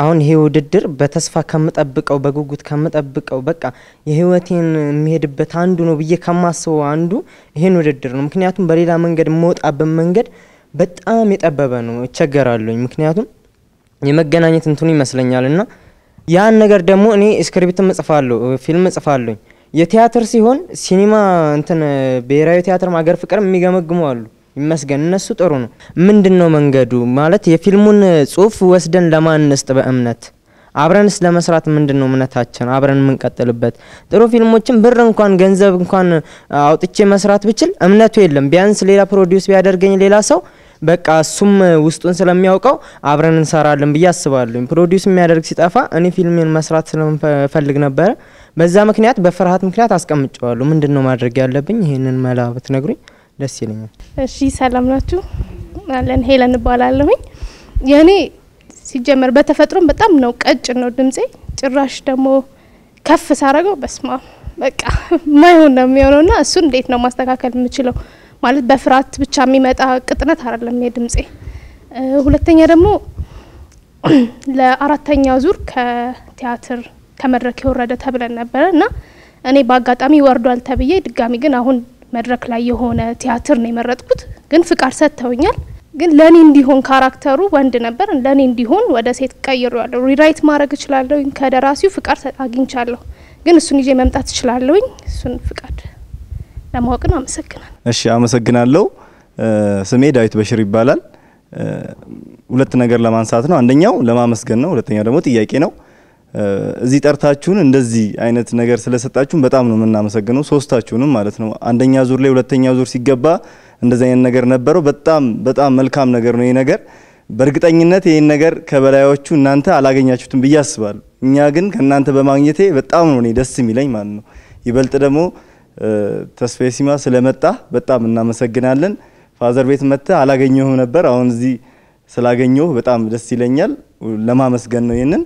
አሁን ይሄ ውድድር በተስፋ ከምጠብቀው በጉጉት ከምጠብቀው በቃ የህይወቴን የሚሄድበት አንዱ ነው ብዬ ከማስበው አንዱ ይሄን ውድድር ነው። ምክንያቱም በሌላ መንገድ የምወጣበት መንገድ በጣም የጠበበ ነው፣ እቸገራለኝ። ምክንያቱም የመገናኘት እንትኑ ይመስለኛል እና ያን ነገር ደግሞ እኔ ስክሪፕትም እጽፋለሁ፣ ፊልም እጽፋለሁኝ። የቲያትር ሲሆን ሲኒማ እንትን ብሔራዊ ቲያትር አገር ፍቅር የሚገመግሙ አሉ ይመስገን እነሱ ጥሩ ነው። ምንድን ነው መንገዱ ማለት የፊልሙን ጽሁፍ ወስደን ለማን እንስጥ? በእምነት አብረንስ ለመስራት ምንድን ነው እምነታችን አብረን የምንቀጥልበት? ጥሩ ፊልሞችን ብር እንኳን ገንዘብ እንኳን አውጥቼ መስራት ብችል እምነቱ የለም። ቢያንስ ሌላ ፕሮዲውስ ቢያደርገኝ ሌላ ሰው በቃ እሱም ውስጡን ስለሚያውቀው አብረን እንሰራለን ብዬ አስባለሁ። ፕሮዲውስ የሚያደርግ ሲጠፋ እኔ ፊልሜን መስራት ስለምፈልግ ነበረ። በዛ ምክንያት በፍርሃት ምክንያት አስቀምጨዋለሁ። ምንድን ነው ማድረግ ያለብኝ? ይህንን መላ ብትነግሩኝ ደስ ይለኛል። እሺ ሰላም ናችሁ? አለን ሄለን እባላለሁኝ። የእኔ ሲጀመር በተፈጥሮም በጣም ነው ቀጭን ነው ድምጼ። ጭራሽ ደግሞ ከፍ ሳረገው በስማ በቃ ማይሆን ነው የሚሆነውና እሱን እንዴት ነው ማስተካከል የምችለው? ማለት በፍርሃት ብቻ የሚመጣ ቅጥነት አይደለም የድምጼ። ሁለተኛ ደግሞ ለአራተኛ ዙር ከቲያትር ከመድረክ የወረደ ተብለን ነበረ እና እኔ በአጋጣሚ ወርዷል ተብዬ ድጋሚ ግን አሁን መድረክ ላይ የሆነ ቲያትር ነው የመረጥኩት። ግን ፍቃድ ሰጥተውኛል። ግን ለእኔ እንዲሆን ካራክተሩ ወንድ ነበር፣ ለእኔ እንዲሆን ወደ ሴት ቀይሮ ያለሁ ሪራይት ማድረግ እችላለሁ። ከደራሲው ፍቃድ አግኝቻለሁ። ግን እሱን ይዤ መምጣት እችላለሁኝ። እሱን ፍቃድ ለማወቅ ነው። አመሰግናል። እሺ፣ አመሰግናለሁ። ስሜ ዳዊት በሽር ይባላል። ሁለት ነገር ለማንሳት ነው። አንደኛው ለማመስገን ነው፣ ሁለተኛው ደግሞ ጥያቄ ነው። እዚህ ጠርታችሁን እንደዚህ አይነት ነገር ስለሰጣችሁን በጣም ነው የምናመሰግነው፣ ሶስታችሁንም ማለት ነው። አንደኛ ዙር ላይ ሁለተኛ ዙር ሲገባ እንደዚህ አይነት ነገር ነበረው። በጣም በጣም መልካም ነገር ነው ይሄ ነገር። በእርግጠኝነት ይህን ነገር ከበላዮቹ እናንተ አላገኛችሁትም ብዬ አስባለሁ። እኛ ግን ከእናንተ በማግኘቴ በጣም ነው እኔ ደስ የሚለኝ ማለት ነው። ይበልጥ ደግሞ ተስፋዬ ሲማ ስለመጣ በጣም እናመሰግናለን። ፋዘር ቤት መጥተ አላገኘሁም ነበር። አሁን እዚህ ስላገኘሁ በጣም ደስ ይለኛል። ለማመስገን ነው ይህንን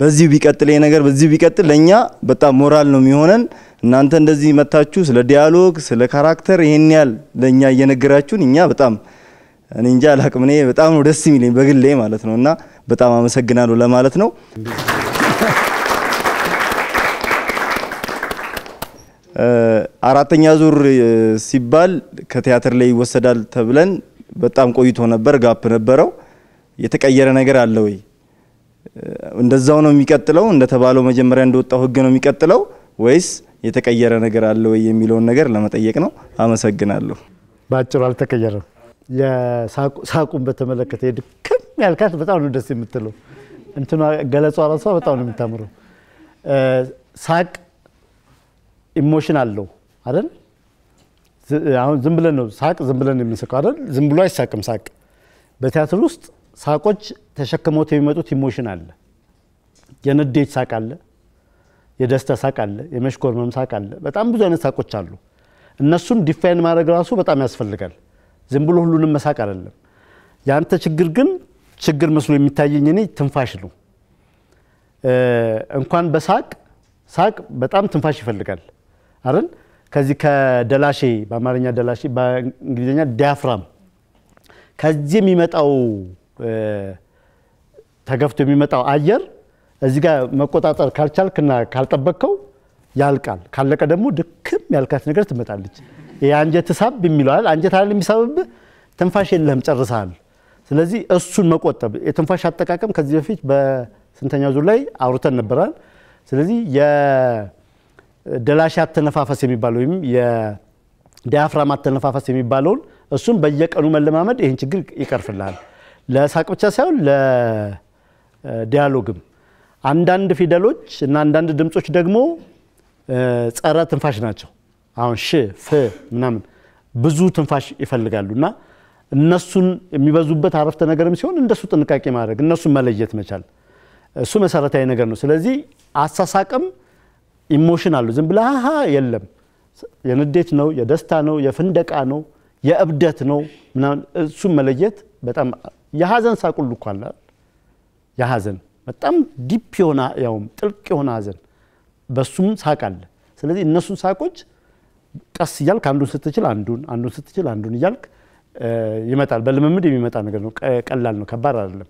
በዚህ ቢቀጥል ይሄ ነገር በዚህ ቢቀጥል ለእኛ በጣም ሞራል ነው የሚሆነን። እናንተ እንደዚህ መታችሁ ስለ ዲያሎግ ስለ ካራክተር ይሄን ያህል ለእኛ እየነገራችሁን እኛ በጣም እኔ እንጃ አላቅም። እኔ በጣም ነው ደስ የሚለኝ በግሌ ማለት ነው እና በጣም አመሰግናለሁ ለማለት ነው። አራተኛ ዙር ሲባል ከቲያትር ላይ ይወሰዳል ተብለን በጣም ቆይቶ ነበር። ጋፕ ነበረው። የተቀየረ ነገር አለ ወይ እንደዛው ነው የሚቀጥለው? እንደተባለው መጀመሪያ እንደወጣው ህግ ነው የሚቀጥለው ወይስ የተቀየረ ነገር አለ ወይ የሚለውን ነገር ለመጠየቅ ነው። አመሰግናለሁ። በአጭሩ አልተቀየረም። የሳቁን በተመለከተ የድክም ያልካት በጣም ነው ደስ የምትለው። እንትኗ ገለጿ ራሷ በጣም ነው የምታምረው። ሳቅ ኢሞሽን አለው አይደል? አሁን ዝም ብለን ነው ሳቅ ዝም ብለን የምንስቀው አይደል? ዝም ብሎ አይሳቅም ሳቅ በቲያትር ውስጥ ሳቆች ተሸክመውት የሚመጡት ኢሞሽን አለ። የንዴት ሳቅ አለ፣ የደስታ ሳቅ አለ፣ የመሽኮርመም ሳቅ አለ። በጣም ብዙ አይነት ሳቆች አሉ። እነሱን ዲፋይን ማድረግ ራሱ በጣም ያስፈልጋል። ዝም ብሎ ሁሉንም መሳቅ አይደለም። የአንተ ችግር ግን ችግር መስሎ የሚታየኝ እኔ ትንፋሽ ነው። እንኳን በሳቅ ሳቅ በጣም ትንፋሽ ይፈልጋል አይደል? ከዚህ ከደላሼ በአማርኛ ደላሼ በእንግሊዝኛ ዲያፍራም ከዚህ የሚመጣው ተገፍቶ የሚመጣው አየር እዚህ ጋር መቆጣጠር ካልቻልክና ካልጠበቅከው ያልቃል። ካለቀ ደግሞ ድክም ያልካት ነገር ትመጣለች። የአንጀት አንጀት ሳብ የሚለዋል። አንጀት አይደል የሚሳብብህ፣ ትንፋሽ የለህም ጨርሰሃል። ስለዚህ እሱን መቆጠብ የትንፋሽ አጠቃቀም ከዚህ በፊት በስንተኛ ዙር ላይ አውርተን ነበራል። ስለዚህ የደላሽ አተነፋፈስ የሚባለው ወይም የዲያፍራም አተነፋፈስ የሚባለውን እሱን በየቀኑ መለማመድ ይህን ችግር ይቀርፍልሃል። ለሳቅ ብቻ ሳይሆን ለዲያሎግም አንዳንድ ፊደሎች እና አንዳንድ ድምፆች ደግሞ ጸረ ትንፋሽ ናቸው። አሁን ሽ ፍ ምናምን ብዙ ትንፋሽ ይፈልጋሉ እና እነሱን የሚበዙበት አረፍተ ነገርም ሲሆን እንደሱ ጥንቃቄ ማድረግ እነሱን መለየት መቻል እሱ መሰረታዊ ነገር ነው። ስለዚህ አሳሳቅም ኢሞሽን አሉ። ዝም ብለ ሀ የለም። የንዴት ነው፣ የደስታ ነው፣ የፍንደቃ ነው፣ የእብደት ነው ምናምን እሱን መለየት በጣም የሀዘን ሳቁ እኮ የሀዘን በጣም ዲፕ የሆነ ያውም ጥልቅ የሆነ ሀዘን በሱም ሳቅ አለ። ስለዚህ እነሱን ሳቆች ቀስ እያልክ አንዱን ስትችል አንዱን አንዱን ስትችል አንዱን እያልክ ይመጣል። በልምምድ የሚመጣ ነገር ነው። ቀላል ነው። ከባድ አይደለም።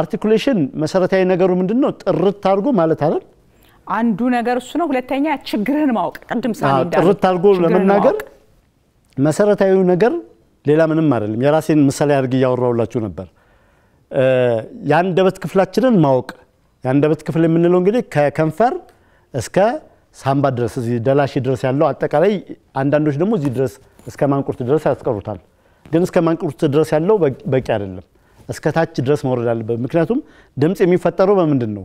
አርቲኩሌሽን መሰረታዊ ነገሩ ምንድን ነው? ጥርት አድርጎ ማለት አይደል? አንዱ ነገር እሱ ነው። ሁለተኛ ችግርህን ማወቅ፣ ቅድም ጥርት አድርጎ ለመናገር መሰረታዊ ነገር ሌላ ምንም አይደለም። የራሴን ምሳሌ አድርግ እያወራውላችሁ ነበር። የአንደበት ክፍላችንን ማወቅ የአንደበት ክፍል የምንለው እንግዲህ ከከንፈር እስከ ሳምባ ድረስ እዚህ ደላሺ ድረስ ያለው አጠቃላይ፣ አንዳንዶች ደግሞ እዚህ ድረስ እስከ ማንቁርት ድረስ ያስቀሩታል። ግን እስከ ማንቁርት ድረስ ያለው በቂ አይደለም። እስከ ታች ድረስ መውረድ አለበት። ምክንያቱም ድምፅ የሚፈጠረው በምንድን ነው?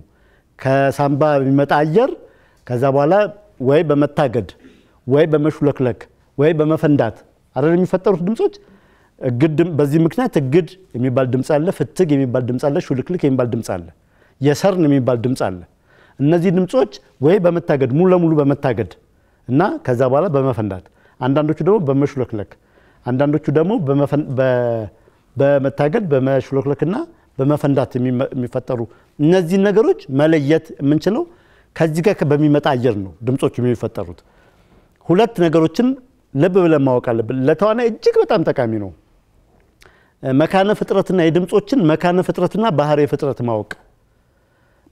ከሳምባ የሚመጣ አየር ከዛ በኋላ ወይ በመታገድ ወይ በመሹለክለክ ወይ በመፈንዳት አረር የሚፈጠሩት ድምጾች በዚህ ምክንያት እግድ የሚባል ድምፅ አለ፣ ፍትግ የሚባል ድምፅ አለ፣ ሹልክልክ የሚባል ድምፅ አለ፣ የሰርን የሚባል ድምፅ አለ። እነዚህ ድምጾች ወይ በመታገድ ሙሉ ለሙሉ በመታገድ እና ከዛ በኋላ በመፈንዳት አንዳንዶቹ ደግሞ በመሹለክለክ አንዳንዶቹ ደግሞ በመታገድ በመሹለክለክና በመፈንዳት የሚፈጠሩ እነዚህ ነገሮች መለየት የምንችለው ከዚህ ጋር በሚመጣ አየር ነው ድምጾቹ የሚፈጠሩት። ሁለት ነገሮችን ልብ ብለን ማወቅ አለብን። ለተዋናይ እጅግ በጣም ጠቃሚ ነው። መካነ ፍጥረትና የድምፆችን መካነ ፍጥረትና ባህሪ ፍጥረት ማወቅ።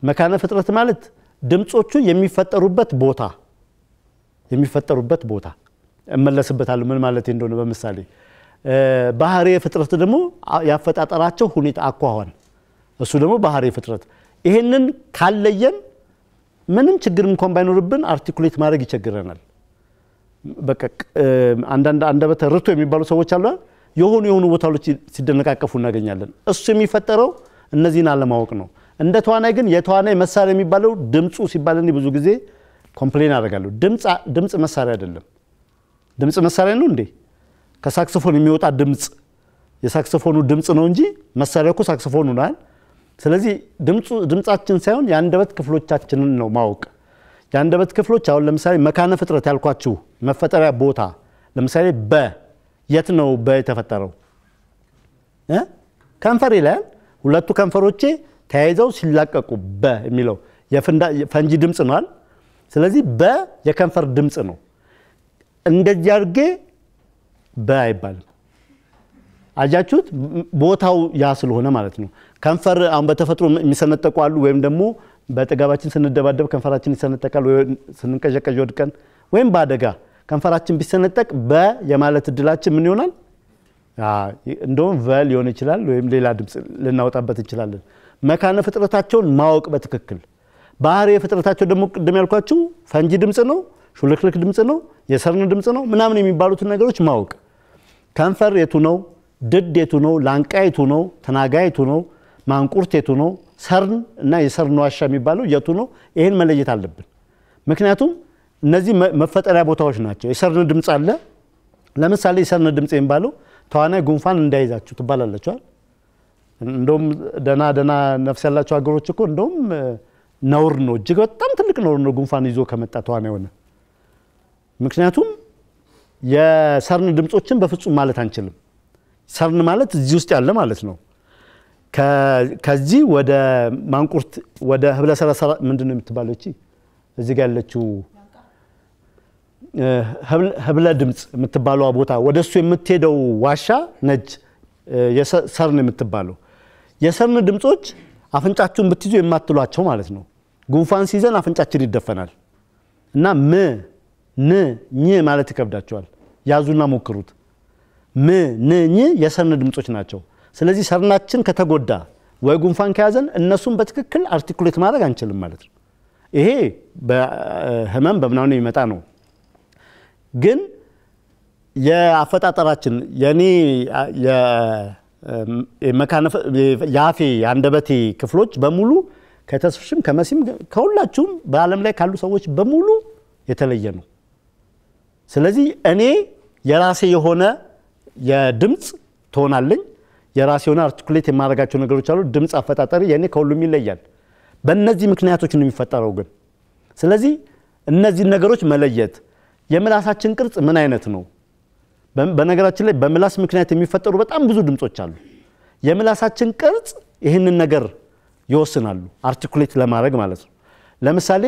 መካነ ፍጥረት ማለት ድምፆቹ የሚፈጠሩበት ቦታ የሚፈጠሩበት ቦታ እመለስበታለሁ ምን ማለት እንደሆነ በምሳሌ ባህሪ ፍጥረት ደግሞ ያፈጣጠራቸው ሁኔታ አኳኋን፣ እሱ ደግሞ ባህሪ ፍጥረት። ይሄንን ካለየን ምንም ችግር እንኳን ባይኖርብን አርቲኩሌት ማድረግ ይቸግረናል። በቃ አንዳንድ አንደበተ ርቶ የሚባሉ ሰዎች አሉ። የሆኑ የሆኑ ቦታዎች ሲደነቃቀፉ እናገኛለን። እሱ የሚፈጠረው እነዚህን አለማወቅ ነው። እንደ ተዋናይ ግን የተዋናይ መሳሪያ የሚባለው ድምፁ ሲባል እኔ ብዙ ጊዜ ኮምፕሌን አደርጋለሁ። ድምፅ መሳሪያ አይደለም። ድምፅ መሳሪያ ነው እንዴ? ከሳክሶፎን የሚወጣ ድምፅ የሳክሶፎኑ ድምፅ ነው እንጂ መሳሪያ እኮ ሳክሶፎኑ ናል። ስለዚህ ድምፃችን ሳይሆን የአንደበት ክፍሎቻችንን ነው ማወቅ የአንደበት ክፍሎች አሁን ለምሳሌ መካነ ፍጥረት ያልኳችሁ መፈጠሪያ ቦታ ለምሳሌ በ የት ነው በ የተፈጠረው? ከንፈር ይላል። ሁለቱ ከንፈሮቼ ተያይዘው ሲላቀቁ በ የሚለው የፈንጂ ድምፅ ነዋል። ስለዚህ በ የከንፈር ድምፅ ነው። እንደዚህ አድርጌ በ አይባልም። አያችሁት? ቦታው ያ ስለሆነ ማለት ነው። ከንፈር አሁን በተፈጥሮ የሚሰነጠቁ አሉ፣ ወይም ደግሞ በጥጋባችን ስንደባደብ ከንፈራችን ይሰነጠቃል፣ ስንንቀዠቀዥ ወድቀን ወይም በአደጋ ከንፈራችን ቢሰነጠቅ በ የማለት እድላችን ምን ይሆናል? እንደውም ቨ ሊሆን ይችላል፣ ወይም ሌላ ድምፅ ልናወጣበት እንችላለን። መካነ ፍጥረታቸውን ማወቅ በትክክል ባህሪ የፍጥረታቸው ደግሞ ቅድም ያልኳችሁ ፈንጂ ድምፅ ነው፣ ሹልክልክ ድምፅ ነው፣ የሰርን ድምፅ ነው ምናምን የሚባሉትን ነገሮች ማወቅ ከንፈር የቱ ነው፣ ድድ የቱ ነው፣ ላንቃ የቱ ነው፣ ተናጋ የቱ ነው፣ ማንቁርት የቱ ነው፣ ሰርን እና የሰርን ዋሻ የሚባለው የቱ ነው? ይህን መለየት አለብን። ምክንያቱም እነዚህ መፈጠሪያ ቦታዎች ናቸው። የሰርን ድምፅ አለ። ለምሳሌ የሰርን ድምፅ የሚባለው ተዋናይ ጉንፋን እንዳይዛችሁ ትባላላችኋል። እንደውም ደና ደና ነፍስ ያላቸው ሀገሮች እኮ እንደውም ነውር ነው፣ እጅግ በጣም ትልቅ ነውር ነው ጉንፋን ይዞ ከመጣ ተዋና የሆነ ምክንያቱም የሰርን ድምፆችን በፍጹም ማለት አንችልም። ሰርን ማለት እዚህ ውስጥ ያለ ማለት ነው። ከዚህ ወደ ማንቁርት ወደ ህብለ ሰረሰራ ምንድን ነው የምትባለው? እቺ እዚህ ጋር ያለችው ህብለ ድምፅ የምትባለው ቦታ ወደ እሱ የምትሄደው ዋሻ ነች። የሰርን የምትባለው የሰርን ድምፆች አፍንጫችሁን ብትይዙ የማትሏቸው ማለት ነው። ጉንፋን ሲይዘን አፍንጫችን ይደፈናል እና ም ን ኝ ማለት ይከብዳቸዋል። ያዙና ሞክሩት። ም ን ኝ የሰርን ድምፆች ናቸው። ስለዚህ ሰርናችን ከተጎዳ ወይ ጉንፋን ከያዘን እነሱን በትክክል አርቲኩሌት ማድረግ አንችልም ማለት ነው። ይሄ በህመም በምናምን የሚመጣ ነው። ግን የአፈጣጠራችን የኔ የአፌ የአንደበቴ ክፍሎች በሙሉ ከተስፍሽም ከመሲም ከሁላችሁም በዓለም ላይ ካሉ ሰዎች በሙሉ የተለየ ነው። ስለዚህ እኔ የራሴ የሆነ የድምፅ ትሆናለኝ የራሴ የሆነ አርቲኩሌት የማድረጋቸው ነገሮች አሉ። ድምፅ አፈጣጠሪ የኔ ከሁሉም ይለያል። በእነዚህ ምክንያቶች ነው የሚፈጠረው ግን። ስለዚህ እነዚህን ነገሮች መለየት የምላሳችን ቅርጽ ምን አይነት ነው? በነገራችን ላይ በምላስ ምክንያት የሚፈጠሩ በጣም ብዙ ድምፆች አሉ። የምላሳችን ቅርጽ ይህንን ነገር ይወስናሉ፣ አርቲኩሌት ለማድረግ ማለት ነው። ለምሳሌ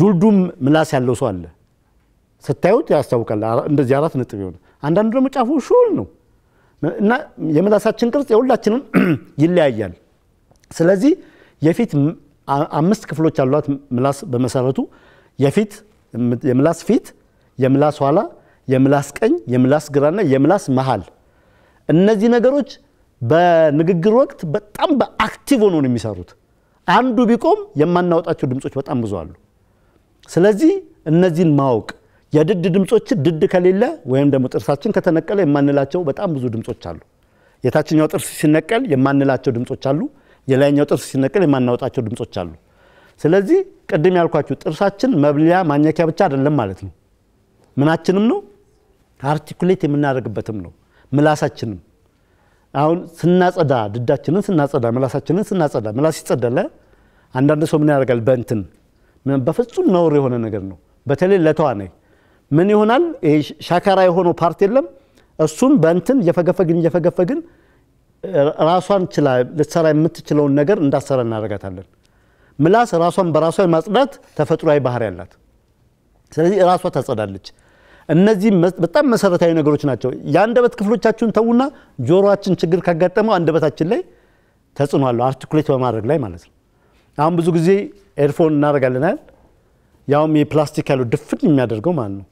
ዱልዱም ምላስ ያለው ሰው አለ። ስታዩት ያስታውቃል። እንደዚህ አራት ነጥብ የሆነ አንዳንዱ ደግሞ ጫፉ ሹል ነው። እና የምላሳችን ቅርጽ የሁላችንም ይለያያል። ስለዚህ የፊት አምስት ክፍሎች ያሏት ምላስ በመሰረቱ የፊት የምላስ ፊት፣ የምላስ ኋላ፣ የምላስ ቀኝ፣ የምላስ ግራና የምላስ መሃል። እነዚህ ነገሮች በንግግር ወቅት በጣም በአክቲቭ ሆኖ ነው የሚሰሩት። አንዱ ቢቆም የማናወጣቸው ድምፆች በጣም ብዙ አሉ። ስለዚህ እነዚህን ማወቅ የድድ ድምፆችን ድድ ከሌለ ወይም ደግሞ ጥርሳችን ከተነቀለ የማንላቸው በጣም ብዙ ድምፆች አሉ። የታችኛው ጥርስ ሲነቀል የማንላቸው ድምፆች አሉ። የላይኛው ጥርስ ሲነቀል የማናወጣቸው ድምፆች አሉ። ስለዚህ ቅድም ያልኳችሁ ጥርሳችን መብልያ ማኘኪያ ብቻ አይደለም ማለት ነው። ምናችንም ነው፣ አርቲኩሌት የምናደርግበትም ነው። ምላሳችንም አሁን ስናጸዳ፣ ድዳችንን ስናጸዳ፣ ምላሳችንን ስናጸዳ፣ ምላስ ይጸዳለ። አንዳንድ ሰው ምን ያደርጋል? በእንትን በፍጹም ነውር የሆነ ነገር ነው። በተለይ ለተዋናይ ምን ይሆናል? ይሄ ሻካራ የሆነው ፓርት የለም። እሱም በእንትን እየፈገፈግን እየፈገፈግን ራሷን ችላ ልትሰራ የምትችለውን ነገር እንዳሰራ እናደርጋታለን። ምላስ ራሷን በራሷ የማጽዳት ተፈጥሯዊ ባህሪ ያላት፣ ስለዚህ ራሷ ታጸዳለች። እነዚህ በጣም መሰረታዊ ነገሮች ናቸው። የአንደበት ክፍሎቻችሁን ተዉና ጆሮችን ችግር ካጋጠመው አንደበታችን ላይ ተጽዕኖ አለው፣ አርቲኩሌት በማድረግ ላይ ማለት ነው። አሁን ብዙ ጊዜ ኤርፎን እናደርጋለን አይደል? ያውም የፕላስቲክ ያለው ድፍን የሚያደርገው ማለት ነው።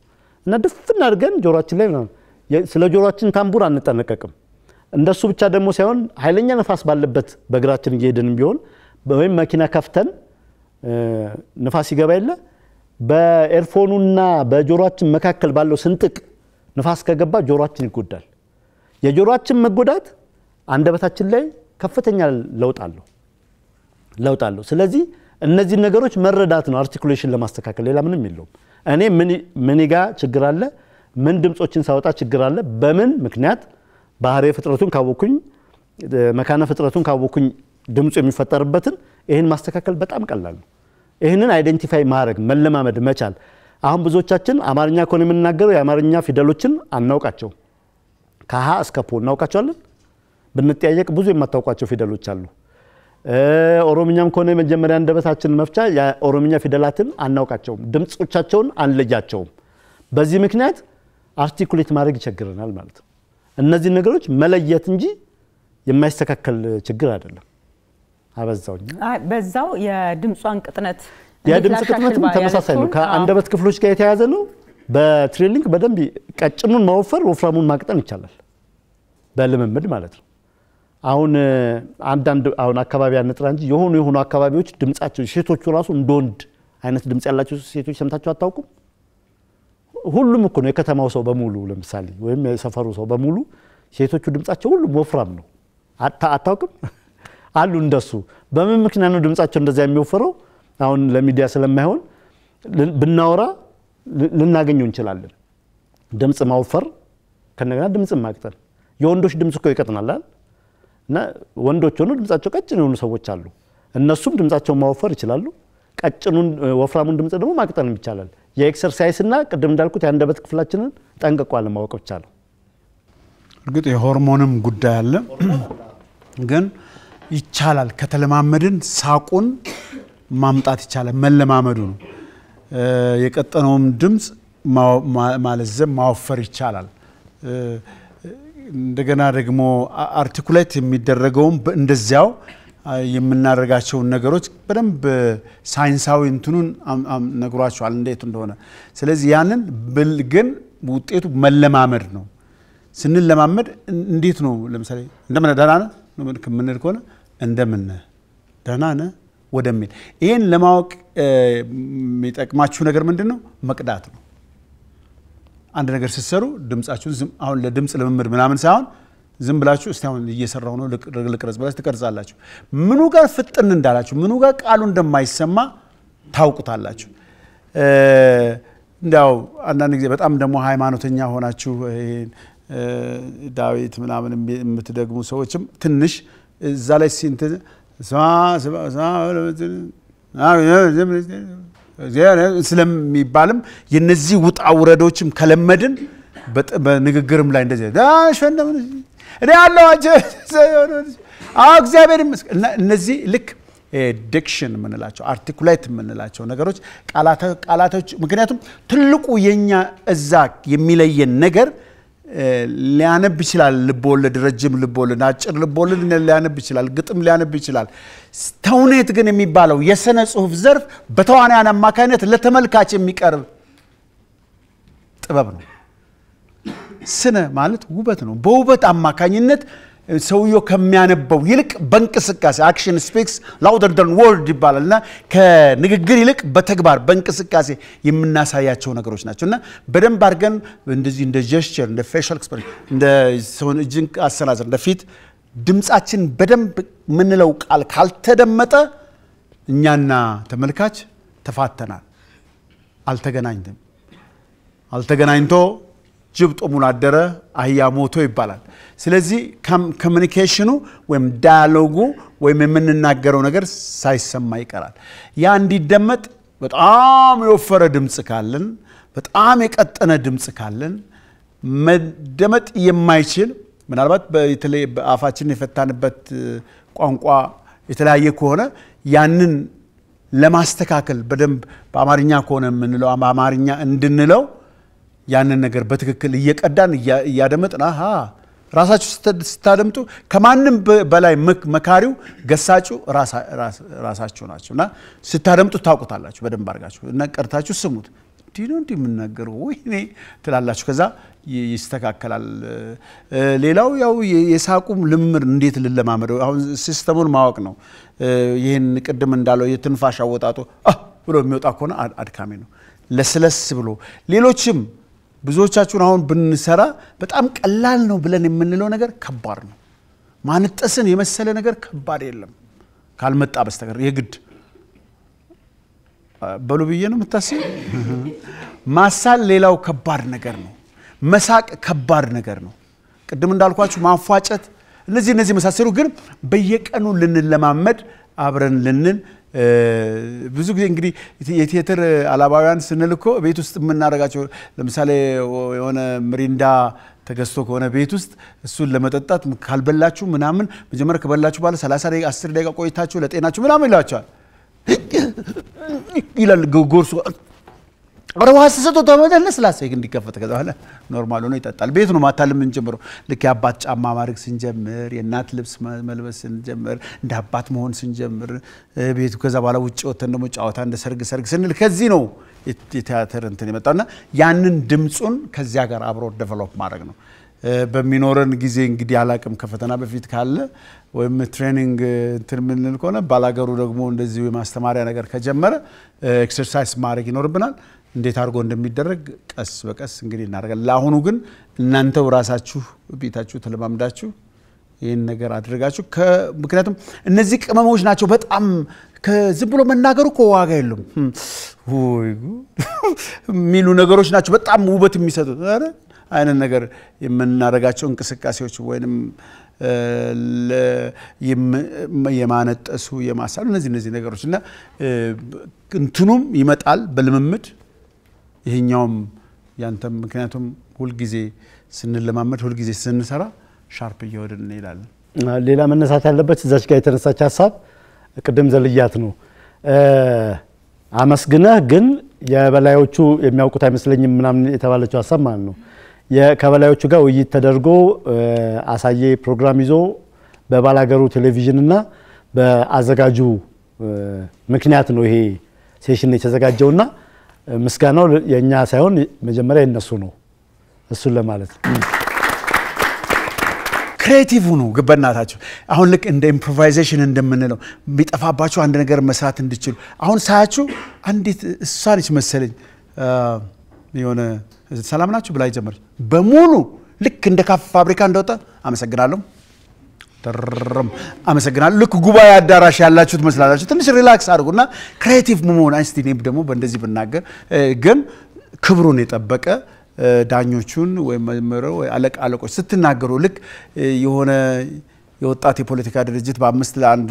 እና ድፍን አድርገን ጆሮችን ላይ ስለ ጆሮችን ታምቡር አንጠነቀቅም። እንደሱ ብቻ ደግሞ ሳይሆን ኃይለኛ ነፋስ ባለበት በእግራችን እየሄድንም ቢሆን ወይም መኪና ከፍተን ንፋስ ይገባ የለ በኤርፎኑና በጆሮችን መካከል ባለው ስንጥቅ ንፋስ ከገባ ጆሮችን ይጎዳል። የጆሮችን መጎዳት አንደበታችን ላይ ከፍተኛ ለውጥ አለው ለውጥ አለው። ስለዚህ እነዚህ ነገሮች መረዳት ነው አርቲኩሌሽን ለማስተካከል ሌላ ምንም የለውም። እኔ ምን ጋ ችግር አለ፣ ምን ድምፆችን ሳወጣ ችግር አለ፣ በምን ምክንያት ባህሬ ፍጥረቱን ካወኩኝ፣ መካነ ፍጥረቱን ካወኩኝ ድምፁ የሚፈጠርበትን ይህን ማስተካከል በጣም ቀላል ነው። ይህንን አይደንቲፋይ ማድረግ መለማመድ መቻል። አሁን ብዙዎቻችን አማርኛ ከሆነ የምንናገረው የአማርኛ ፊደሎችን አናውቃቸው። ከሀ እስከ ፖ እናውቃቸዋለን። ብንጠያየቅ ብዙ የማታውቋቸው ፊደሎች አሉ። ኦሮምኛም ከሆነ የመጀመሪያ አንደበታችን መፍቻ የኦሮምኛ ፊደላትን አናውቃቸውም፣ ድምፆቻቸውን አንለያቸውም። በዚህ ምክንያት አርቲኩሌት ማድረግ ይቸግረናል ማለት ነው። እነዚህ ነገሮች መለየት እንጂ የማይስተካከል ችግር አይደለም። አበዛው በዛው የድምጿን ቅጥነት የድምፅ ቅጥነትም ተመሳሳይ ነው። ከአንደበት ክፍሎች ጋር የተያያዘ ነው። በትሬሊንግ በደንብ ቀጭኑን ማወፈር፣ ወፍራሙን ማቅጠን ይቻላል፣ በልምምድ ማለት ነው። አሁን አንዳንድ አሁን አካባቢ ያነጥራ እንጂ የሆኑ የሆኑ አካባቢዎች ድምጻቸው ሴቶቹ ራሱ እንደ ወንድ አይነት ድምጽ ያላቸው ሴቶች ሰምታቸው አታውቁም? ሁሉም እኮ ነው የከተማው ሰው በሙሉ ለምሳሌ ወይም የሰፈሩ ሰው በሙሉ ሴቶቹ ድምጻቸው ሁሉም ወፍራም ነው። አታውቅም? አሉ እንደሱ። በምን ምክንያት ነው ድምጻቸው እንደዚያ የሚወፈረው? አሁን ለሚዲያ ስለማይሆን ብናወራ ልናገኘው እንችላለን። ድምፅ ማውፈር ከነገና ድምፅ ማቅጠን። የወንዶች ድምፅ እኮ ይቀጥናል እና ወንዶች ሆኑ ድምጻቸው ቀጭን የሆኑ ሰዎች አሉ። እነሱም ድምጻቸውን ማወፈር ይችላሉ። ቀጭኑን ወፍራሙን ድምጽ ደግሞ ማቅጠንም ይቻላል። የኤክሰርሳይስና እና ቅድም እንዳልኩት የአንደበት ክፍላችንን ጠንቅቆ ማወቅ ብቻ እርግጥ የሆርሞንም ጉዳይ አለ፣ ግን ይቻላል። ከተለማመድን ሳቁን ማምጣት ይቻላል። መለማመዱ ነው። የቀጠነውም ድምፅ ማለዘብ ማወፈር ይቻላል። እንደገና ደግሞ አርቲኩሌት የሚደረገውም እንደዚያው የምናደርጋቸውን ነገሮች በደንብ ሳይንሳዊ እንትኑን ነግሯቸዋል እንዴት እንደሆነ። ስለዚህ ያንን ብል ግን ውጤቱ መለማመድ ነው። ስንለማመድ እንዴት ነው ለምሳሌ እንደምን ደህና ነህ የምንል ከሆነ እንደምን ደህና ነህ ወደሚል ይህን ለማወቅ የሚጠቅማችሁ ነገር ምንድን ነው? መቅዳት ነው። አንድ ነገር ስትሰሩ ድምጻችሁን ዝም አሁን ለድምፅ ልምምድ ምናምን ሳይሆን ዝም ብላችሁ እስቲ አሁን እየሰራው ነው ልቅረጽ ብላችሁ ትቀርጻላችሁ። ምኑ ጋር ፍጥን እንዳላችሁ፣ ምኑ ጋር ቃሉ እንደማይሰማ ታውቁታላችሁ። እንዲያው አንዳንድ ጊዜ በጣም ደግሞ ሃይማኖተኛ ሆናችሁ ዳዊት ምናምን የምትደግሙ ሰዎችም ትንሽ እዛ ላይ ሲንት ስለሚባልም የነዚህ ውጣ ውረዶችም ከለመድን በንግግርም ላይ እንደዚህ እነዚህ ልክ ዲክሽን የምንላቸው አርቲኩሌት የምንላቸው ነገሮች ቃላቶች፣ ምክንያቱም ትልቁ የኛ እዛ የሚለየን ነገር ሊያነብ ይችላል። ልቦወለድ፣ ረጅም ልቦወለድ፣ አጭር ልቦወለድ ሊያነብ ይችላል። ግጥም ሊያነብ ይችላል። ተውኔት ግን የሚባለው የስነ ጽሁፍ ዘርፍ በተዋናያን አማካኝነት ለተመልካች የሚቀርብ ጥበብ ነው። ስነ ማለት ውበት ነው። በውበት አማካኝነት ሰውየው ከሚያነበው ይልቅ በእንቅስቃሴ አክሽን ስፒክስ ላውደር ደን ወርድ ይባላል እና ከንግግር ይልቅ በተግባር በእንቅስቃሴ የምናሳያቸው ነገሮች ናቸው እና በደንብ አድርገን እንደዚህ እንደ ጀስቸር እንደ ፌሻል እንደ ሰውን እጅን አሰናዘር እንደ ፊት ድምፃችን በደንብ የምንለው ቃል ካልተደመጠ እኛና ተመልካች ተፋተናል። አልተገናኝም። አልተገናኝቶ ጅብ ጦሙን አደረ አህያ ሞቶ ይባላል። ስለዚህ ኮሚኒኬሽኑ ወይም ዳያሎጉ ወይም የምንናገረው ነገር ሳይሰማ ይቀራል። ያ እንዲደመጥ በጣም የወፈረ ድምፅ ካለን፣ በጣም የቀጠነ ድምፅ ካለን መደመጥ የማይችል ምናልባት በተለይ በአፋችን የፈታንበት ቋንቋ የተለያየ ከሆነ ያንን ለማስተካከል በደንብ በአማርኛ ከሆነ የምንለው በአማርኛ እንድንለው ያንን ነገር በትክክል እየቀዳን እያደመጥን አሀ ራሳችሁ ስታደምጡ ከማንም በላይ መካሪው ገሳጩ ራሳችሁ ናቸው እና ስታደምጡ ታውቁታላችሁ በደንብ አርጋችሁ እና ቀርታችሁ ስሙት። እንዲህ እንዲ የምናገሩ ወይኔ ትላላችሁ። ከዛ ይስተካከላል። ሌላው ያው የሳቁም ልምር እንዴት ልለማመደው፣ አሁን ሲስተሙን ማወቅ ነው። ይህን ቅድም እንዳለው የትንፋሽ አወጣጡ ብሎ የሚወጣ ከሆነ አድካሚ ነው። ለስለስ ብሎ ሌሎችም ብዙዎቻችሁን አሁን ብንሰራ በጣም ቀላል ነው ብለን የምንለው ነገር ከባድ ነው። ማንጠስን የመሰለ ነገር ከባድ የለም ካልመጣ በስተቀር የግድ በሉ ብዬ ነው የምታስብ። ማሳል ሌላው ከባድ ነገር ነው። መሳቅ ከባድ ነገር ነው። ቅድም እንዳልኳችሁ ማፏጨት፣ እነዚህ እነዚህ መሳሰሉ ግን በየቀኑ ልንለማመድ አብረን ልንን ብዙ ጊዜ እንግዲህ የቲያትር አላባውያን ስንል እኮ ቤት ውስጥ የምናደርጋቸው ለምሳሌ የሆነ ምሪንዳ ተገዝቶ ከሆነ ቤት ውስጥ እሱን ለመጠጣት ካልበላችሁ ምናምን መጀመሪያ ከበላችሁ በኋላ 30 ደቂቃ 10 ደቂቃ ቆይታችሁ ለጤናችሁ ምናምን ይላቸዋል ይላል ጎርሶ አረ ውሃ ስሰጦ ተመደ ለስላሳ እንዲከፈት ከዛ በኋላ ኖርማል ሆኖ ይጠጣል። ቤት ነው ማታልም የምንጀምረው። ልክ የአባት ጫማ ማድረግ ስንጀምር፣ የእናት ልብስ መልበስ ስንጀምር፣ እንደ አባት መሆን ስንጀምር ቤቱ ከዛ በኋላ ውጭ ወተን ደግሞ ጨዋታ እንደ ሰርግ ሰርግ ስንል ከዚህ ነው የቲያትር እንትን የመጣውና ያንን ድምፁን ከዚያ ጋር አብሮ ዴቨሎፕ ማድረግ ነው። በሚኖረን ጊዜ እንግዲህ አላቅም ከፈተና በፊት ካለ ወይም ትሬኒንግ እንትን የምንል ከሆነ ባላገሩ ደግሞ እንደዚሁ የማስተማሪያ ነገር ከጀመረ ኤክሰርሳይዝ ማድረግ ይኖርብናል። እንዴት አድርጎ እንደሚደረግ ቀስ በቀስ እንግዲህ እናደርጋል። ለአሁኑ ግን እናንተው ራሳችሁ ቤታችሁ ተለማምዳችሁ ይህን ነገር አድርጋችሁ ምክንያቱም እነዚህ ቅመሞች ናቸው። በጣም ዝም ብሎ መናገሩ እኮ ዋጋ የለም የሚሉ ነገሮች ናቸው። በጣም ውበት የሚሰጡት አይነት ነገር የምናደርጋቸው እንቅስቃሴዎች ወይም የማነጠሱ የማሳሉ እነዚህ እነዚህ ነገሮች እና እንትኑም ይመጣል በልምምድ ይሄኛውም ያንተም ምክንያቱም ሁልጊዜ ስንለማመድ ሁልጊዜ ስንሰራ ሻርፕ እየወድን እንሄዳለን። ሌላ መነሳት ያለበት እዛች ጋር የተነሳች ሀሳብ ቅድም ዘልያት ነው አመስግነህ ግን የበላዮቹ የሚያውቁት አይመስለኝም ምናምን የተባለችው ሀሳብ ማለት ነው። ከበላዮቹ ጋር ውይይት ተደርጎ አሳዬ ፕሮግራም ይዞ በባላገሩ ቴሌቪዥንና በአዘጋጁ ምክንያት ነው ይሄ ሴሽን የተዘጋጀው ና። ምስጋናው የእኛ ሳይሆን መጀመሪያ የነሱ ነው። እሱን ለማለት ክሬቲቭ ሁኑ በእናታችሁ። አሁን ልክ እንደ ኢምፕሮቫይዜሽን እንደምንለው ቢጠፋባችሁ አንድ ነገር መስራት እንድችሉ አሁን ሳያችሁ አንዲት እሷ ነች መሰለኝ የሆነ ሰላም ናችሁ ብላ ጀመረች። በሙሉ ልክ እንደ ካፍ ፋብሪካ እንደወጣ አመሰግናለሁ ጥርም አመሰግናለሁ። ልክ ጉባኤ አዳራሽ ያላችሁ ትመስላላችሁ። ትንሽ ሪላክስ አድርጉና ክሬቲቭ መሆን አንስቲ እኔም ደግሞ በእንደዚህ ብናገር ግን ክብሩን የጠበቀ ዳኞቹን ወይም መምረው አለቅ አለቆች ስትናገሩ ልክ የሆነ የወጣት የፖለቲካ ድርጅት በአምስት ለአንድ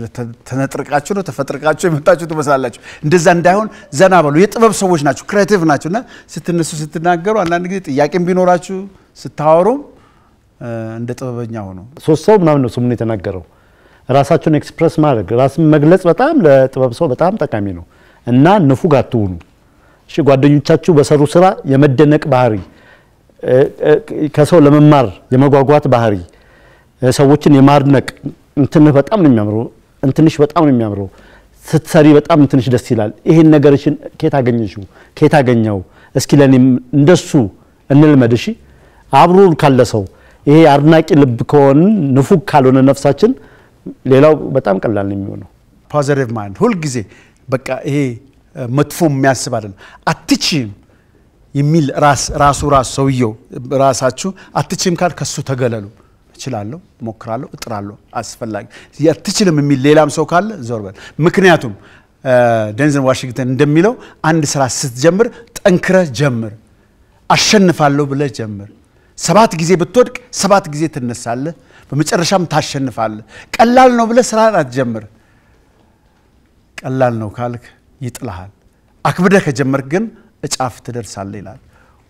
ተነጥርቃችሁ ነው ተፈጥርቃችሁ የመጣችሁ ትመስላላችሁ። እንደዛ እንዳይሆን ዘና በሉ። የጥበብ ሰዎች ናቸው፣ ክሬቲቭ ናቸው እና ስትነሱ ስትናገሩ አንዳንድ ጊዜ ጥያቄም ቢኖራችሁ ስታወሩም እንደ ጥበበኛ ሆኖ ሶስት ሰው ምናምን ነው ስሙን የተናገረው። ራሳቸውን ኤክስፕረስ ማድረግ ራስን መግለጽ በጣም ለጥበብ ሰው በጣም ጠቃሚ ነው እና ንፉግ አትሁኑ። እሺ ጓደኞቻችሁ በሰሩ ስራ የመደነቅ ባህሪ፣ ከሰው ለመማር የመጓጓት ባህሪ፣ ሰዎችን የማድነቅ እንትንህ በጣም ነው የሚያምረው፣ እንትንሽ በጣም ነው የሚያምረው፣ ስትሰሪ በጣም እንትንሽ ደስ ይላል። ይሄን ነገርሽን ኬት አገኘሽው? ኬት አገኘው? እስኪ ለእኔም እንደሱ እንልመድ። እሺ አብሮን ካለ ሰው ይሄ አድናቂ ልብ ከሆን ንፉግ ካልሆነ ነፍሳችን ሌላው በጣም ቀላል ነው የሚሆነው። ፖዘቲቭ ማይንድ ሁልጊዜ በቃ ይሄ መጥፎ የሚያስብ አይደለም። አትችም የሚል ራሱ ራሱ ሰውየው ራሳችሁ አትችም ካል ከሱ ተገለሉ። እችላለሁ፣ ሞክራለሁ፣ እጥራለሁ። አስፈላጊ አትችልም የሚል ሌላም ሰው ካለ ዞር በል። ምክንያቱም ደንዘን ዋሽንግተን እንደሚለው አንድ ስራ ስትጀምር ጠንክረ ጀምር፣ አሸንፋለሁ ብለ ጀምር ሰባት ጊዜ ብትወድቅ ሰባት ጊዜ ትነሳለህ፣ በመጨረሻም ታሸንፋለህ። ቀላል ነው ብለህ ስራን አትጀምር። ቀላል ነው ካልክ ይጥልሃል። አክብደህ ከጀመርክ ግን እጫፍ ትደርሳለህ ይላል።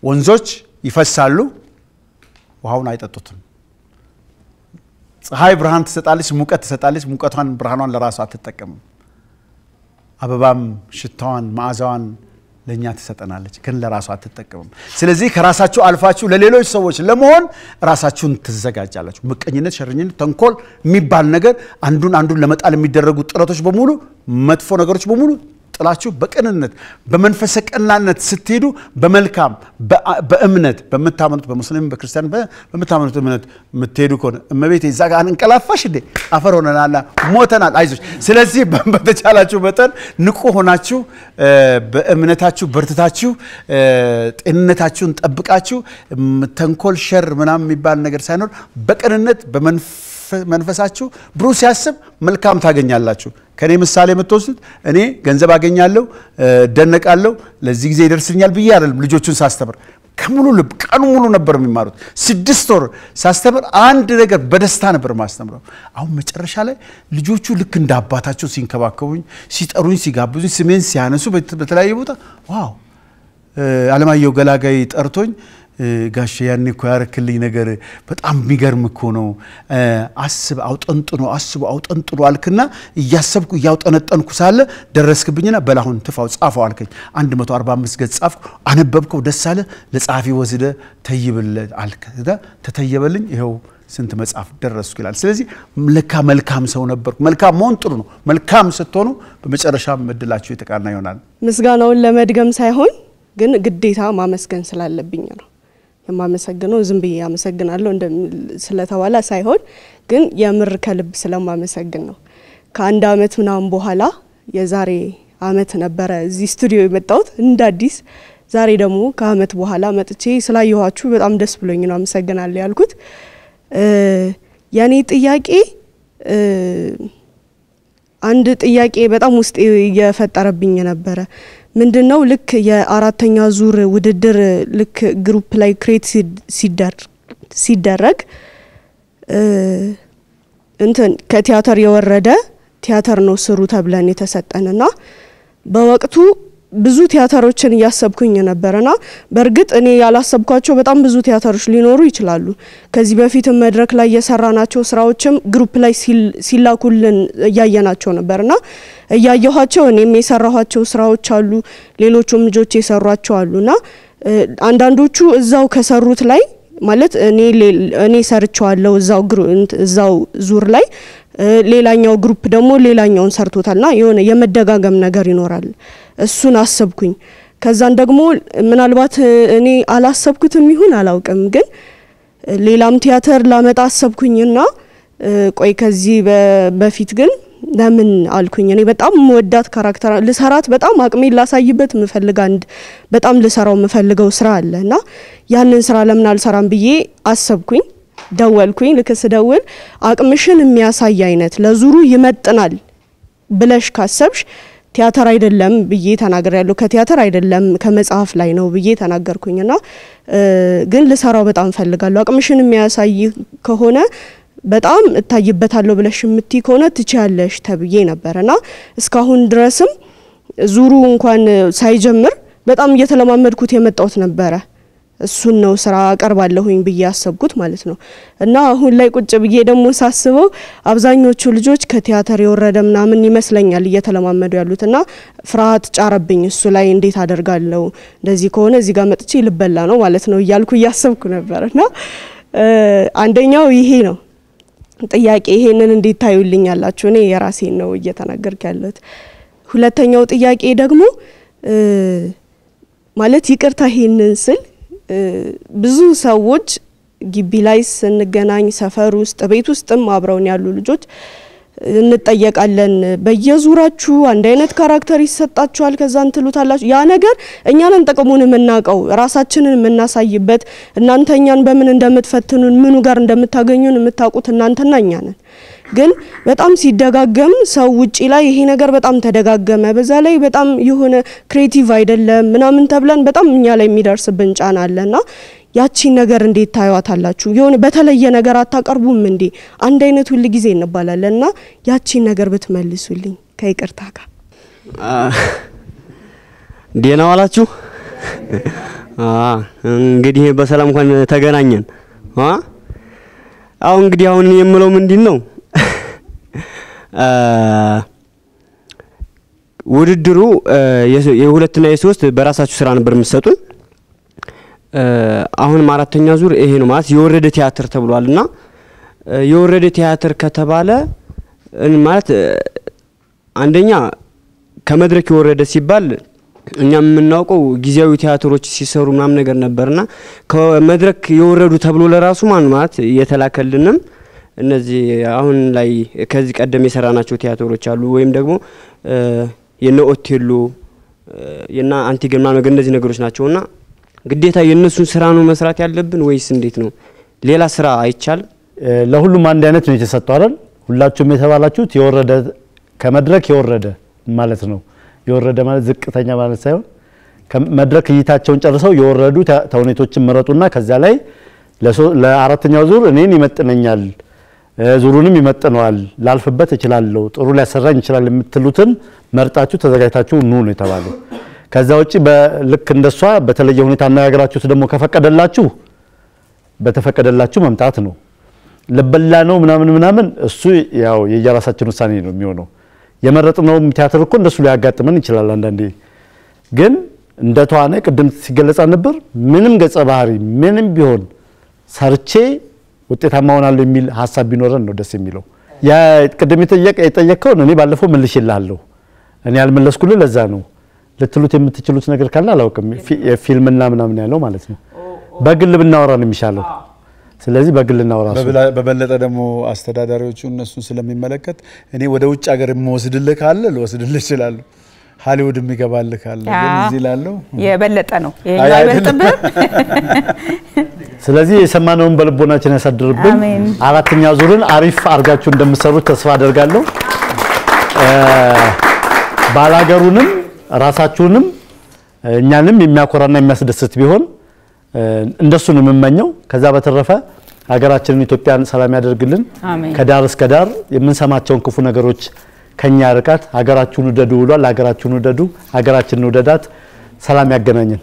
ወንዞች ይፈሳሉ፣ ውሃውን አይጠጡትም። ፀሐይ ብርሃን ትሰጣለች፣ ሙቀት ትሰጣለች፣ ሙቀቷን ብርሃኗን ለራሷ አትጠቀምም። አበባም ሽታዋን መዓዛዋን ለእኛ ትሰጠናለች፣ ግን ለራሱ አትጠቀምም። ስለዚህ ከራሳችሁ አልፋችሁ ለሌሎች ሰዎች ለመሆን ራሳችሁን ትዘጋጃላችሁ። ምቀኝነት፣ ሸርኝነት ተንኮል የሚባል ነገር አንዱን አንዱን ለመጣል የሚደረጉ ጥረቶች በሙሉ መጥፎ ነገሮች በሙሉ ጥላችሁ በቅንነት በመንፈሰ ቀናነት ስትሄዱ በመልካም በእምነት በምታምኑት በሙስሊም በክርስቲያን በምታምኑት እምነት የምትሄዱ ከሆነ እመቤት ዛ ጋር እንቀላፋሽ እንዴ አፈር ሆነናላ ሞተናል፣ አይዞች። ስለዚህ በተቻላችሁ መጠን ንቁ ሆናችሁ በእምነታችሁ በርትታችሁ ጤንነታችሁን ጠብቃችሁ ተንኮል ሸር ምናምን የሚባል ነገር ሳይኖር በቅንነት በመንፈ መንፈሳችሁ ብሩህ ሲያስብ መልካም ታገኛላችሁ። ከእኔ ምሳሌ የምትወስዱት እኔ ገንዘብ አገኛለሁ፣ እደነቃለሁ፣ ለዚህ ጊዜ ይደርስልኛል ብዬ አይደለም ልጆቹን ሳስተምር ከሙሉ ልብ ቀኑ ሙሉ ነበር የሚማሩት። ስድስት ወር ሳስተምር አንድ ነገር በደስታ ነበር ማስተምረው። አሁን መጨረሻ ላይ ልጆቹ ልክ እንደ አባታቸው ሲንከባከቡኝ፣ ሲጠሩኝ፣ ሲጋብዙኝ፣ ስሜን ሲያነሱ በተለያየ ቦታ ዋው አለማየሁ ገላጋይ ጠርቶኝ ጋሼ ያኔ እኮ ያረክልኝ ነገር በጣም የሚገርም እኮ ነው። አስብ አውጠንጥኖ አስቡ አውጠንጥኖ አልክና እያሰብኩ እያውጠነጠንኩ ሳለ ደረስክብኝና በላሁን ትፋው ጻፈው አልከኝ። 145 ገጽ ጻፍኩ፣ አነበብከው፣ ደስ አለ። ለጸሐፊ ወስደ ተይብለት አልክ። ተተየበልኝ ይኸው ስንት መጽሐፍ ደረስኩ ይላል። ስለዚህ ለካ መልካም ሰው ነበርኩ። መልካም መሆን ጥሩ ነው። መልካም ስትሆኑ በመጨረሻ እድላችሁ የተቃና ይሆናል። ምስጋናውን ለመድገም ሳይሆን ግን ግዴታ ማመስገን ስላለብኝ ነው። የማመሰግነው ዝም ብዬ አመሰግናለሁ ስለተባለ ሳይሆን ግን የምር ከልብ ስለማመሰግን ነው። ከአንድ አመት ምናምን በኋላ የዛሬ አመት ነበረ እዚህ ስቱዲዮ የመጣሁት እንደ አዲስ። ዛሬ ደግሞ ከአመት በኋላ መጥቼ ስላየኋችሁ በጣም ደስ ብሎኝ ነው አመሰግናለሁ ያልኩት። የኔ ጥያቄ አንድ ጥያቄ በጣም ውስጥ እየፈጠረብኝ ነበረ ምንድን ነው ልክ የአራተኛ ዙር ውድድር ልክ ግሩፕ ላይ ክሬት ሲደረግ እንትን ከቲያተር የወረደ ቲያተር ነው ስሩ ተብለን ና በወቅቱ ብዙ ቲያትሮችን እያሰብኩኝ ነበርና በእርግጥ እኔ ያላሰብኳቸው በጣም ብዙ ቲያትሮች ሊኖሩ ይችላሉ። ከዚህ በፊትም መድረክ ላይ የሰራናቸው ስራዎችም ግሩፕ ላይ ሲላኩልን እያየናቸው ነበርና እያየኋቸው እኔም የሰራኋቸው ስራዎች አሉ፣ ሌሎቹም ልጆች የሰሯቸው አሉና አንዳንዶቹ እዛው ከሰሩት ላይ ማለት እኔ እኔ ሰርቸዋለሁ እዛው ዙር ላይ ሌላኛው ግሩፕ ደግሞ ሌላኛውን ሰርቶታልና የሆነ የመደጋገም ነገር ይኖራል። እሱን አሰብኩኝ። ከዛን ደግሞ ምናልባት እኔ አላሰብኩትም ይሁን አላውቅም፣ ግን ሌላም ቲያትር ላመጣ አሰብኩኝና ቆይ ከዚህ በፊት ግን ለምን አልኩኝ። እኔ በጣም ወዳት ካራክተር ልሰራት በጣም አቅሜ ላሳይበት ምፈልግ አንድ በጣም ልሰራው የምፈልገው ስራ አለ እና ያንን ስራ ለምን አልሰራም ብዬ አሰብኩኝ። ደወልኩኝ። ልክ ስደውል አቅምሽን የሚያሳይ አይነት ለዙሩ ይመጥናል ብለሽ ካሰብሽ ቲያትር አይደለም ብዬ ተናገር ያለሁ ከቲያትር አይደለም ከመጽሐፍ ላይ ነው ብዬ ተናገርኩኝና ግን ልሰራው በጣም ፈልጋለሁ። አቅምሽን የሚያሳይ ከሆነ በጣም እታይበታለሁ ብለሽ የምትይ ከሆነ ትችያለሽ ተብዬ ነበረና እስካሁን ድረስም ዙሩ እንኳን ሳይጀምር በጣም እየተለማመድኩት የመጣሁት ነበረ። እሱን ነው ስራ አቀርባለሁኝ ብዬ ያሰብኩት ማለት ነው። እና አሁን ላይ ቁጭ ብዬ ደግሞ ሳስበው አብዛኞቹ ልጆች ከቲያትር የወረደ ምናምን ይመስለኛል እየተለማመዱ ያሉት እና ፍርሃት ጫረብኝ። እሱ ላይ እንዴት አደርጋለሁ እንደዚህ ከሆነ እዚህ ጋር መጥቼ ልበላ ነው ማለት ነው እያልኩ እያሰብኩ ነበር። እና አንደኛው ይሄ ነው ጥያቄ፣ ይሄንን እንዴት ታዩልኝ ያላችሁ። እኔ የራሴን ነው እየተናገርኩ ያለሁት። ሁለተኛው ጥያቄ ደግሞ ማለት ይቅርታ ይሄንን ስል ብዙ ሰዎች ግቢ ላይ ስንገናኝ ሰፈር ውስጥ ቤት ውስጥም አብረውን ያሉ ልጆች እንጠየቃለን። በየዙራችሁ አንድ አይነት ካራክተር ይሰጣችኋል፣ ከዛ እንትሉታላችሁ። ያ ነገር እኛንን ጥቅሙን የምናውቀው ራሳችንን የምናሳይበት እናንተ እኛን በምን እንደምትፈትኑን ምኑ ጋር እንደምታገኙን የምታውቁት እናንተና እኛ ነን። ግን በጣም ሲደጋገም ሰው ውጪ ላይ ይሄ ነገር በጣም ተደጋገመ፣ በዛ ላይ በጣም የሆነ ክሬቲቭ አይደለም ምናምን ተብለን በጣም እኛ ላይ የሚደርስብን ጫና አለና ያቺን ነገር እንዴት ታዩታላችሁ? የሆነ በተለየ ነገር አታቀርቡም እንዴ? አንድ አይነት ሁል ጊዜ እንባላለን እና ያቺን ነገር ብትመልሱልኝ ከይቅርታ ጋር ዴና ዋላችሁ። እንግዲህ በሰላም እንኳን ተገናኘን። አሁን እንግዲህ አሁን የምለው ምንድን ነው ውድድሩ የሁለትና የሶስት በራሳችሁ ስራ ነበር የምትሰጡን። አሁንም አራተኛ ዙር ይሄ ነው ማለት የወረደ ቲያትር ተብሏል እና የወረደ ቲያትር ከተባለ ማለት አንደኛ ከመድረክ የወረደ ሲባል እኛ የምናውቀው ጊዜያዊ ቲያትሮች ሲሰሩ ምናምን ነገር ነበርና ከመድረክ የወረዱ ተብሎ ለራሱ ማን ማለት የተላከልንም እነዚህ አሁን ላይ ከዚህ ቀደም የሰራናቸው ቲያትሮች አሉ ወይም ደግሞ የነ ኦቴሎ የና አንቲገና ነገር እነዚህ ነገሮች እና ግዴታ የእነሱን ስራ ነው መስራት ያለብን ወይስ እንዴት ነው? ሌላ ስራ አይቻልም። ለሁሉም አንድ አይነት ነው የተሰጠው አይደል? ሁላችሁም የተባላችሁት የወረደ ከመድረክ የወረደ ማለት ነው። የወረደ ማለት ዝቅተኛ ማለት ሳይሆን መድረክ እይታቸውን ጨርሰው የወረዱ ተውኔቶችን ምረጡና ከዚያ ላይ ለአራተኛው ዙር እኔን ይመጥነኛል ዙሩንም ይመጥነዋል፣ ላልፍበት እችላለሁ፣ ጥሩ ሊያሰራኝ ይችላል የምትሉትን መርጣችሁ ተዘጋጅታችሁ ኑ ነው የተባለው። ከዛ ውጭ ልክ እንደሷ በተለየ ሁኔታ አነጋግራችሁት ደግሞ ከፈቀደላችሁ በተፈቀደላችሁ መምጣት ነው። ልበላ ነው ምናምን ምናምን፣ እሱ ያው የየራሳችን ውሳኔ ነው የሚሆነው። የመረጥነውም ቲያትር እኮ እንደሱ ሊያጋጥመን ይችላል አንዳንዴ። ግን እንደ ተዋናይ ቅድም ሲገለጻ ነበር፣ ምንም ገጸ ባህሪ ምንም ቢሆን ሰርቼ ውጤታማ ሆናለሁ የሚል ሀሳብ ቢኖረን ነው ደስ የሚለው። ያ ቅድም የጠየቅከውን እኔ ባለፈው መልሼልሃለሁ። እኔ ያልመለስኩልህ ለዛ ነው። ልትሉት የምትችሉት ነገር ካለ አላውቅም። ፊልምና ምናምን ያለው ማለት ነው። በግል ብናወራ ነው የሚሻለው። ስለዚህ በግል እናወራ። በበለጠ ደግሞ አስተዳዳሪዎቹ እነሱን ስለሚመለከት እኔ ወደ ውጭ ሀገር የምወስድልህ ካለ ልወስድልህ እችላለሁ። ሀሊውድ የሚገባልካለ ካለ እዚህ ላለው የበለጠ ነው አይበልጥብህም። ስለዚህ የሰማነውን በልቦናችን ያሳድርብን። አራተኛ ዙርን አሪፍ አድርጋችሁ እንደምትሰሩት ተስፋ አደርጋለሁ። ባላገሩንም ራሳችሁንም እኛንም የሚያኮራና የሚያስደስት ቢሆን እንደሱ ነው የምመኘው። ከዛ በተረፈ ሀገራችንን ኢትዮጵያን ሰላም ያደርግልን። ከዳር እስከ ዳር የምንሰማቸውን ክፉ ነገሮች ከኛ ርቃት ሀገራችሁን ውደዱ ብሏል። ሀገራችሁን ውደዱ፣ ሀገራችንን ውደዳት። ሰላም ያገናኘን።